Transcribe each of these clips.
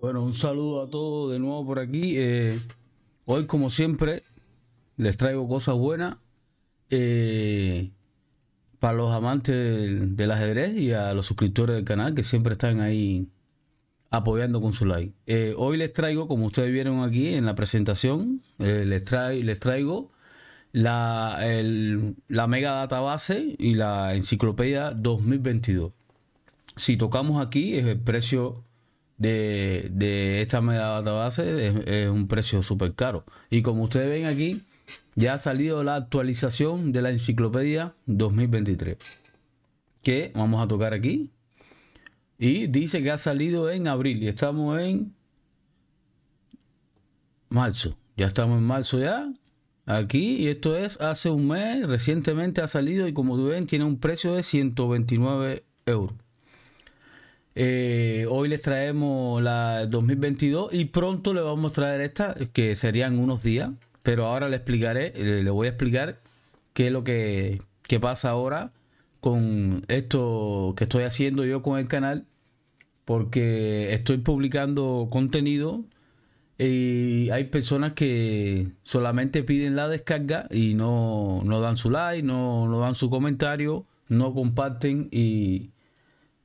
Bueno, un saludo a todos de nuevo por aquí. Eh, hoy, como siempre, les traigo cosas buenas eh, para los amantes del, ajedrez y a los suscriptores del canal que siempre están ahí apoyando con su like. Eh, hoy les traigo, como ustedes vieron aquí en la presentación, les, traigo la, la mega database y la enciclopedia 2022. Si tocamos aquí, es el precio de, esta mega base es, es un precio súper caro. Y como ustedes ven aquí, ya ha salido la actualización de la enciclopedia 2023. Que vamos a tocar aquí. Y dice que ha salido en abril y estamos en marzo. Ya estamos en marzo ya. Aquí, y esto es hace un mes, recientemente ha salido y como tú ven, tiene un precio de 129 euros. Eh, hoy les traemos la 2022 y pronto les vamos a traer esta, que serían unos días. Pero ahora le explicaré, eh, le voy a explicar qué es lo que, pasa ahora con esto que estoy haciendo yo con el canal. Porque estoy publicando contenido y hay personas que solamente piden la descarga y no, dan su like, no, no dan su comentario, no comparten y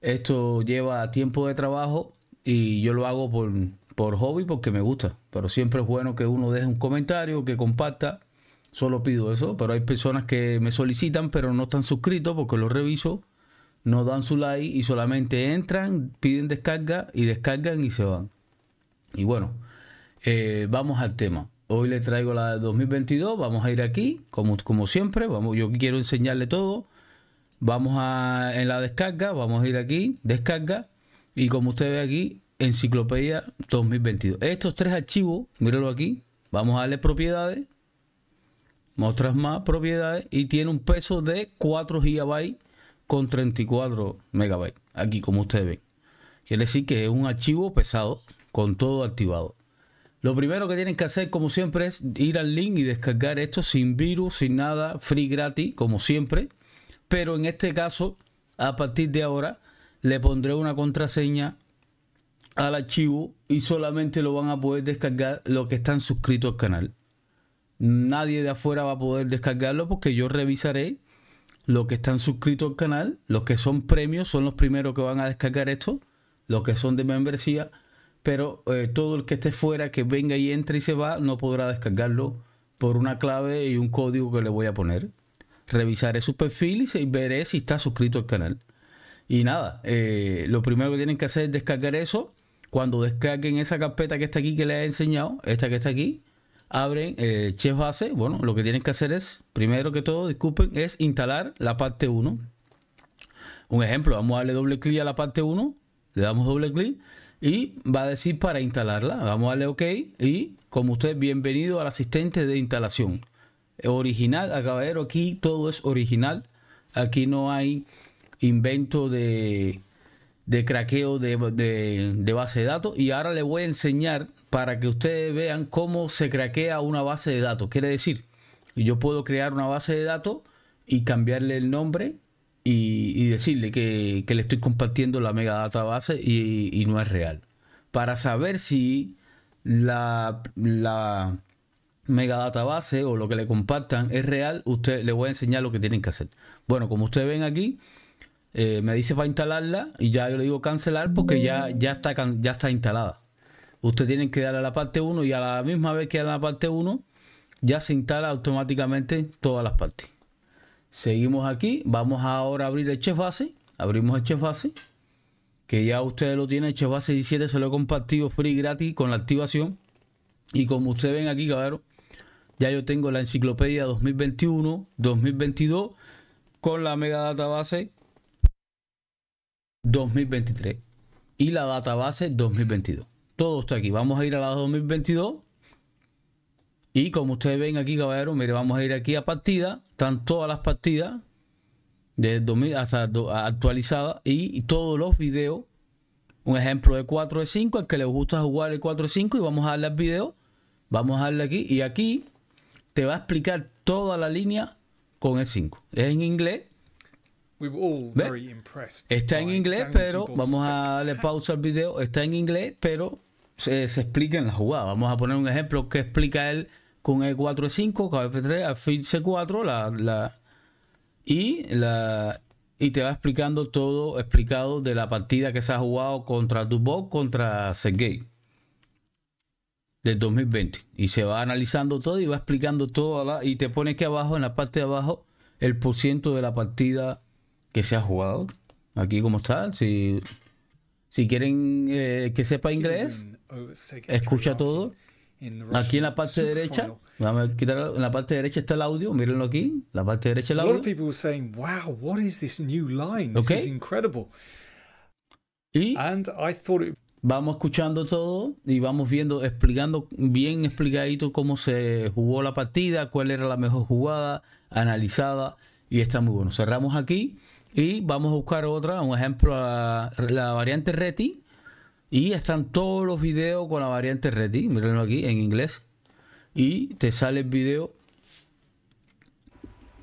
esto lleva tiempo de trabajo y yo lo hago por, hobby porque me gusta. Pero siempre es bueno que uno deje un comentario, que comparta. Solo pido eso. Pero hay personas que me solicitan, pero no están suscritos porque lo reviso. No dan su like y solamente entran, piden descarga y descargan y se van. Y bueno, eh, vamos al tema. Hoy les traigo la de 2022. Vamos a ir aquí, como, como siempre. Vamos, yo quiero enseñarle todo. Vamos a, en la descarga, vamos a ir aquí, descarga, y como usted ve aquí, enciclopedia 2022. Estos tres archivos, míralo aquí, vamos a darle propiedades, mostras más propiedades, y tiene un peso de 4 GB con 34 megabytes Aquí, como ustedes ven. Quiere decir que es un archivo pesado con todo activado. Lo primero que tienen que hacer, como siempre, es ir al link y descargar esto sin virus, sin nada, free gratis, como siempre. Pero en este caso, a partir de ahora, le pondré una contraseña al archivo y solamente lo van a poder descargar los que están suscritos al canal. Nadie de afuera va a poder descargarlo porque yo revisaré los que están suscritos al canal, los que son premios son los primeros que van a descargar esto, los que son de membresía, pero eh, todo el que esté fuera, que venga y entre y se va, no podrá descargarlo por una clave y un código que le voy a poner revisaré su perfil y veré si está suscrito al canal. Y nada, eh, lo primero que tienen que hacer es descargar eso. Cuando descarguen esa carpeta que está aquí que les he enseñado, esta que está aquí, abren eh, Chef Base. Bueno, lo que tienen que hacer es, primero que todo, disculpen, es instalar la parte 1. Un ejemplo, vamos a darle doble clic a la parte 1, le damos doble clic y va a decir para instalarla. Vamos a darle OK y como usted, bienvenido al asistente de instalación original a Aquí todo es original. Aquí no hay invento de, de craqueo de, de, base de datos. Y ahora le voy a enseñar para que ustedes vean cómo se craquea una base de datos. Quiere decir, yo puedo crear una base de datos y cambiarle el nombre y, decirle que, le estoy compartiendo la mega base y, y no es real. Para saber si la, la megadatabase o lo que le compartan es real, usted le voy a enseñar lo que tienen que hacer. Bueno, como ustedes ven aquí, eh, me dice para instalarla y ya yo le digo cancelar porque ya, ya, está, ya está instalada. usted tienen que darle a la parte 1 y a la misma vez que a la parte 1, ya se instala automáticamente todas las partes. Seguimos aquí, vamos ahora a abrir el chef base, abrimos el chef base, que ya ustedes lo tienen, el chef base 17 se lo he compartido free gratis con la activación. Y como ustedes ven aquí, cabrón, ya yo tengo la enciclopedia 2021, 2022 con la mega database 2023 y la database 2022. Todo está aquí. Vamos a ir a la 2022. Y como ustedes ven aquí, caballero mire, vamos a ir aquí a partida. Están todas las partidas de 2000 hasta actualizadas y, todos los videos. Un ejemplo de 4 de 5, el que le gusta jugar el 4 de 5 y vamos a darle al video. Vamos a darle aquí y aquí te va a explicar toda la línea con el 5. Es en inglés. Está en inglés, pero vamos a darle pausa al video. Está en inglés, pero se, explica en la jugada. Vamos a poner un ejemplo que explica él con E4 E5, KF3, alfil C4, la, y la y te va explicando todo explicado de la partida que se ha jugado contra Dubov, contra Sergei del 2020. Y se va analizando todo y va explicando todo. La, y te pone aquí abajo, en la parte de abajo, el por ciento de la partida que se ha jugado. Aquí como está. Si, si quieren eh, que sepa inglés, oh, escucha todo. Aquí en la parte derecha, vamos a quitar, en la parte derecha está el audio, mírenlo aquí, la parte derecha el audio. Y And I thought vamos escuchando todo y vamos viendo, explicando bien explicadito cómo se jugó la partida, cuál era la mejor jugada, analizada y está muy bueno. Cerramos aquí y vamos a buscar otra, un ejemplo, la, la variante Reti. Y están todos los videos con la variante Reti, mírenlo aquí en inglés. Y te sale el video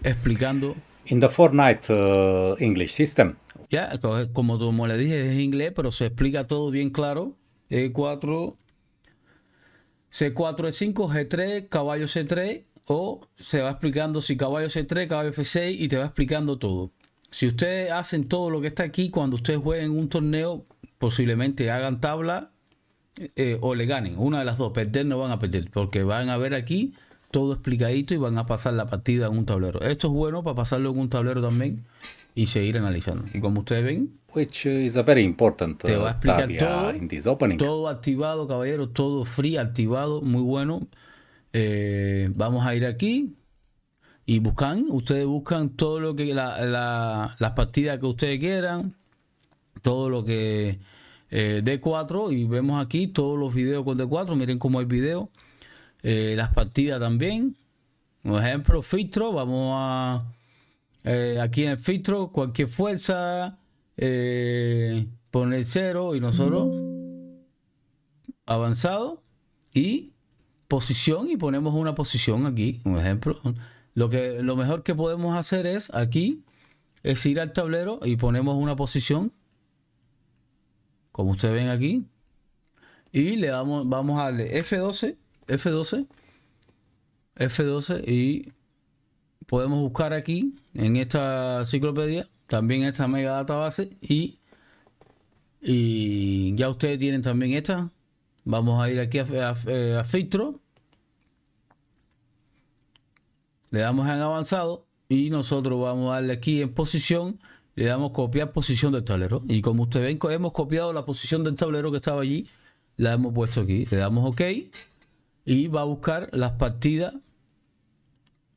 explicando. In the Fortnite uh, English system, ya, como, le dije, es inglés, pero se explica todo bien claro. E4, C4, E5, G3, caballo C3, o se va explicando si caballo C3, caballo F6, y te va explicando todo. Si ustedes hacen todo lo que está aquí, cuando ustedes jueguen un torneo, posiblemente hagan tabla eh, o le ganen. Una de las dos, perder no van a perder, porque van a ver aquí todo explicadito y van a pasar la partida en un tablero. Esto es bueno para pasarlo en un tablero también y seguir analizando. Y como ustedes ven, Which uh, is a very important, te uh, va a explicar todo, todo activado, caballero, todo free, activado, muy bueno. Eh, vamos a ir aquí y buscan, ustedes buscan todo lo que las partidas que ustedes quieran, todo lo que eh, D4 y vemos aquí todos los videos con D4, miren cómo hay video, eh, las partidas también. Por ejemplo, filtro, vamos a eh, aquí en el filtro, cualquier fuerza, eh, poner cero y nosotros avanzado y posición y ponemos una posición aquí, un ejemplo. Lo, que, lo mejor que podemos hacer es aquí, es ir al tablero y ponemos una posición, como ustedes ven aquí, y le damos, vamos a darle F12, F12, F12 y podemos buscar aquí en esta enciclopedia, también esta mega database y, y ya ustedes tienen también esta. Vamos a ir aquí a, a filtro. Le damos en avanzado y nosotros vamos a darle aquí en posición. Le damos copiar posición del tablero. Y como ustedes ven, hemos copiado la posición del tablero que estaba allí. La hemos puesto aquí. Le damos OK. Y va a buscar las partidas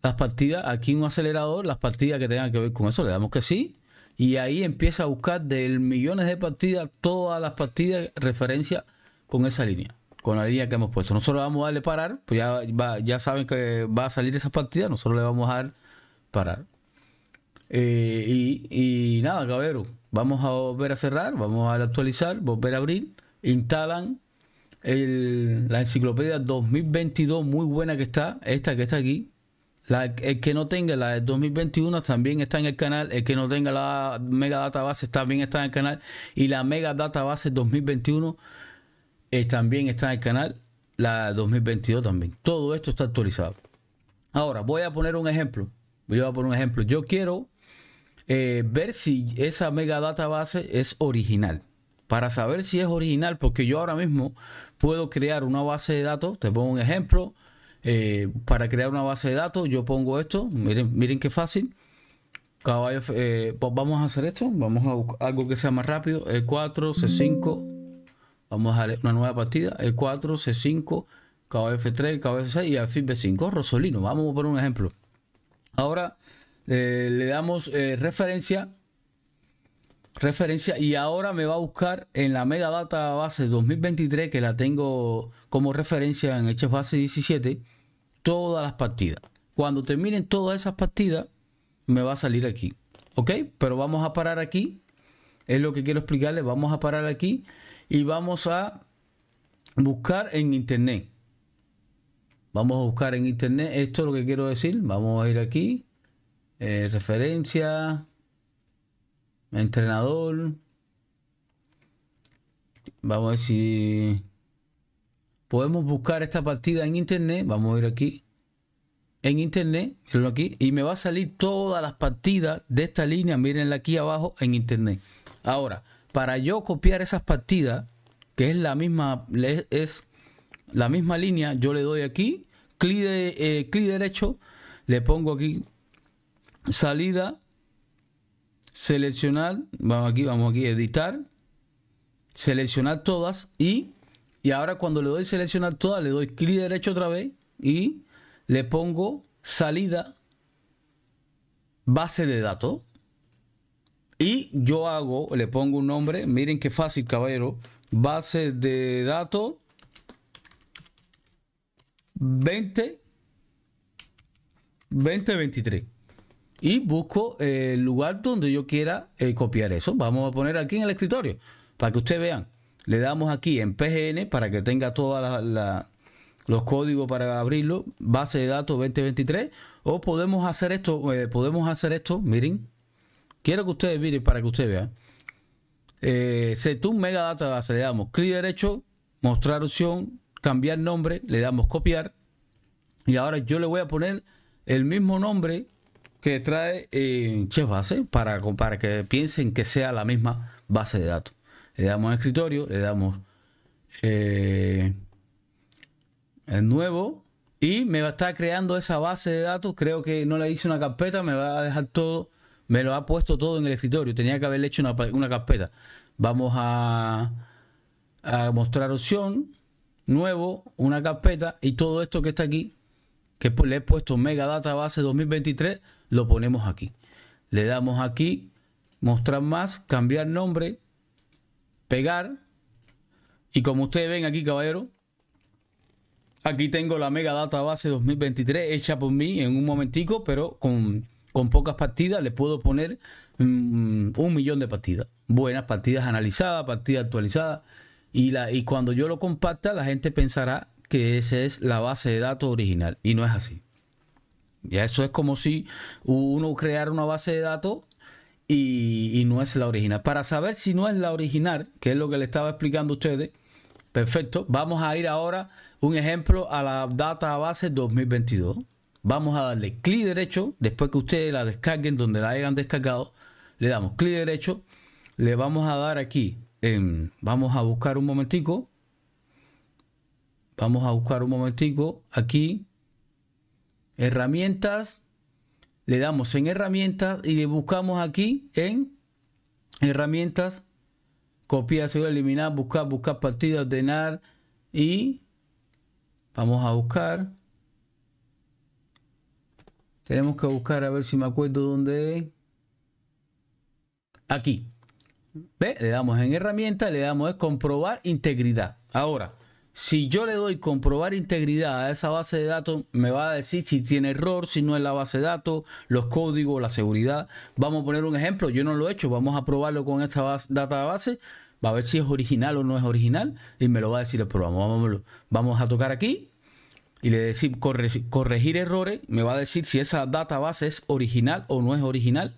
las partidas, aquí un acelerador, las partidas que tengan que ver con eso, le damos que sí. Y ahí empieza a buscar de millones de partidas, todas las partidas, referencia con esa línea, con la línea que hemos puesto. Nosotros vamos a darle parar, pues ya, ya saben que va a salir esa partida, nosotros le vamos a dar parar. Eh, y, nada, cabrón. vamos a volver a cerrar, vamos a actualizar, volver a abrir, instalan la enciclopedia 2022, muy buena que está, esta que está aquí, el que no tenga la de 2021 también está en el canal. El que no tenga la Mega Database también está en el canal. Y la Mega Database 2021 eh, también está en el canal. La 2022 también. Todo esto está actualizado. Ahora, voy a poner un ejemplo. Voy a poner un ejemplo. Yo quiero eh, ver si esa Mega Database es original. Para saber si es original, porque yo ahora mismo puedo crear una base de datos. Te pongo un ejemplo eh, para crear una base de datos, yo pongo esto, miren, miren qué fácil. Eh, pues vamos a hacer esto, vamos a buscar algo que sea más rápido, el 4 C5, vamos a darle una nueva partida, el 4 C5, kf F3, caballo 6 y alfil B5, Rosolino, vamos a poner un ejemplo. Ahora eh, le damos referencia, referencia y ahora me va a buscar en la Mega Data Base 2023 que la tengo como referencia en Hechos Base 17 todas las partidas. Cuando terminen todas esas partidas, me va a salir aquí. ¿Ok? Pero vamos a parar aquí. Es lo que quiero explicarles. Vamos a parar aquí y vamos a buscar en internet. Vamos a buscar en internet. Esto es lo que quiero decir. Vamos a ir aquí. Eh, referencia. Entrenador. Vamos a ver si podemos buscar esta partida en internet. Vamos a ir aquí. En internet, aquí. Y me va a salir todas las partidas de esta línea. Mirenla aquí abajo en internet. Ahora, para yo copiar esas partidas, que es la misma, es la misma línea, yo le doy aquí, clic, eh, clic derecho, le pongo aquí salida, seleccionar, vamos aquí, vamos aquí, editar, seleccionar todas y y ahora cuando le doy seleccionar todas, le doy clic derecho otra vez y le pongo salida base de datos. Y yo hago, le pongo un nombre, miren qué fácil caballero, base de datos 20 2023 y busco el lugar donde yo quiera eh, copiar eso. Vamos a poner aquí en el escritorio para que ustedes vean. Le damos aquí en PGN para que tenga todos los códigos para abrirlo, base de datos 2023. O podemos hacer esto, eh, podemos hacer esto, miren. Quiero que ustedes miren para que ustedes vean. Eh, mega Mega Base. le damos clic derecho, mostrar opción, cambiar nombre, le damos copiar. Y ahora yo le voy a poner el mismo nombre que trae en eh, Chef Base para, para que piensen que sea la misma base de datos le damos a escritorio, le damos eh, el nuevo y me va a estar creando esa base de datos. Creo que no le hice una carpeta, me va a dejar todo, me lo ha puesto todo en el escritorio. Tenía que haberle hecho una, carpeta. Vamos a, a mostrar opción, nuevo, una carpeta y todo esto que está aquí, que pues le he puesto Mega Data Base 2023, lo ponemos aquí. Le damos aquí, mostrar más, cambiar nombre, pegar. Y como ustedes ven aquí, caballero, aquí tengo la Mega Data Base 2023 hecha por mí en un momentico, pero con, pocas partidas le puedo poner mm, un millón de partidas. Buenas partidas analizadas, partidas actualizadas. Y, la, y cuando yo lo compacta la gente pensará que esa es la base de datos original. Y no es así. Ya eso es como si uno creara una base de datos y, no es la original. Para saber si no es la original, que es lo que le estaba explicando a ustedes, perfecto, vamos a ir ahora un ejemplo a la data base 2022. Vamos a darle clic derecho, después que ustedes la descarguen, donde la hayan descargado, le damos clic derecho, le vamos a dar aquí, vamos a buscar un momentico, vamos a buscar un momentico aquí, herramientas, le damos en herramientas y le buscamos aquí en herramientas, copiar, o eliminar, buscar, buscar partida, ordenar y vamos a buscar. Tenemos que buscar a ver si me acuerdo dónde Aquí. ¿Ve? Le damos en herramientas le damos es comprobar integridad. Ahora, si yo le doy comprobar integridad a esa base de datos, me va a decir si tiene error, si no es la base de datos, los códigos, la seguridad. Vamos a poner un ejemplo, yo no lo he hecho, vamos a probarlo con esta base, database, va a ver si es original o no es original y me lo va a decir el programa. Vamos, a tocar aquí y le decir corregir, errores, me va a decir si esa database es original o no es original.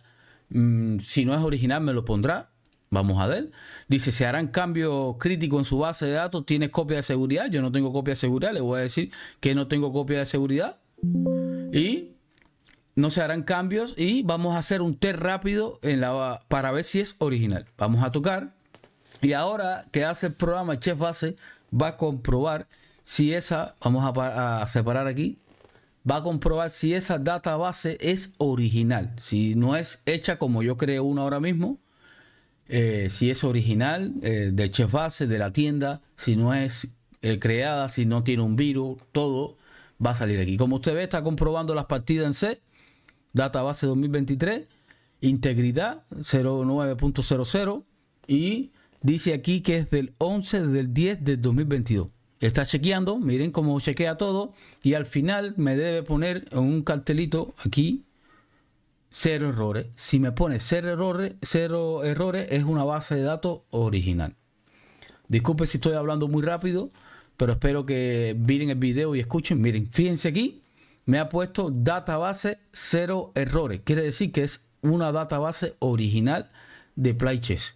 Mm, si no es original me lo pondrá, Vamos a ver. Dice, se harán cambios críticos en su base de datos. ¿Tienes copia de seguridad? Yo no tengo copia de seguridad. Le voy a decir que no tengo copia de seguridad. Y no se harán cambios. Y vamos a hacer un test rápido para ver si es original. Vamos a tocar. Y ahora que hace el programa Chef Base, va a comprobar si esa, vamos a, a separar aquí, va a comprobar si esa database es original, si no es hecha como yo creo una ahora mismo, eh, si es original, eh, de chef base, de la tienda, si no es eh, creada, si no tiene un virus, todo va a salir aquí. Como usted ve, está comprobando las partidas en C, data base 2023, integridad 09.00 y dice aquí que es del 11 del 10 del 2022. Está chequeando, miren cómo chequea todo y al final me debe poner un cartelito aquí cero errores. Si me pone cero errores, cero errores es una base de datos original. Disculpe si estoy hablando muy rápido, pero espero que miren el video y escuchen. Miren, fíjense aquí, me ha puesto database cero errores. Quiere decir que es una database original de Play Chess,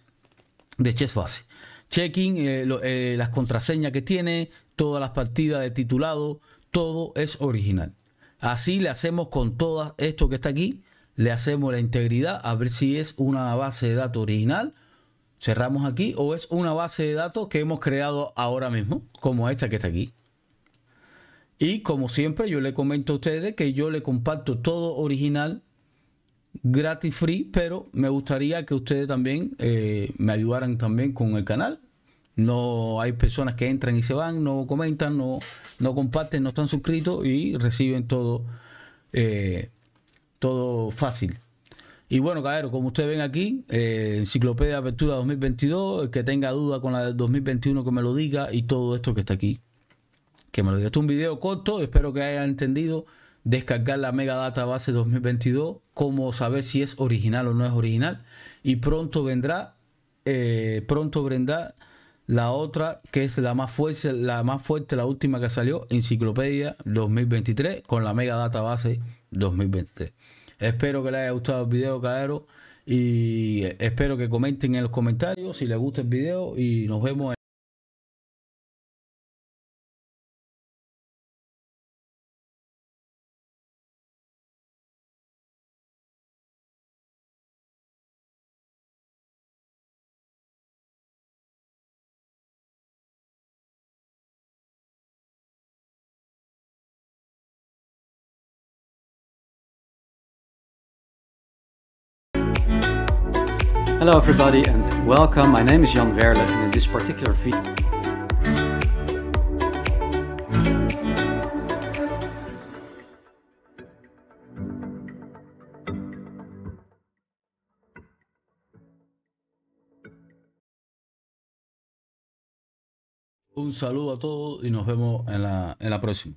de Chess Base. Checking, eh, eh, las contraseñas que tiene, todas las partidas de titulado, todo es original. Así le hacemos con todo esto que está aquí le hacemos la integridad a ver si es una base de datos original, cerramos aquí, o es una base de datos que hemos creado ahora mismo, como esta que está aquí. Y como siempre, yo le comento a ustedes que yo le comparto todo original, gratis free, pero me gustaría que ustedes también eh, me ayudaran también con el canal. No hay personas que entran y se van, no comentan, no, comparten, no están suscritos y reciben todo. Eh, todo fácil. Y bueno, caer como ustedes ven aquí, eh, Enciclopedia Apertura 2022, el que tenga duda con la del 2021 que me lo diga y todo esto que está aquí. Que me lo diga. es un video corto, espero que hayan entendido descargar la Mega Data Base 2022, cómo saber si es original o no es original. Y pronto vendrá, eh, pronto vendrá la otra que es la más fuerte, la más fuerte, la última que salió, Enciclopedia 2023 con la Mega Data Base 2020 Espero que les haya gustado el video, Cadero Y espero que comenten en los comentarios si les gusta el video. Y nos vemos en Hello everybody and welcome. My name is Jan Werle and in this particular video Un saludo a todos y nos vemos en la, en la próxima.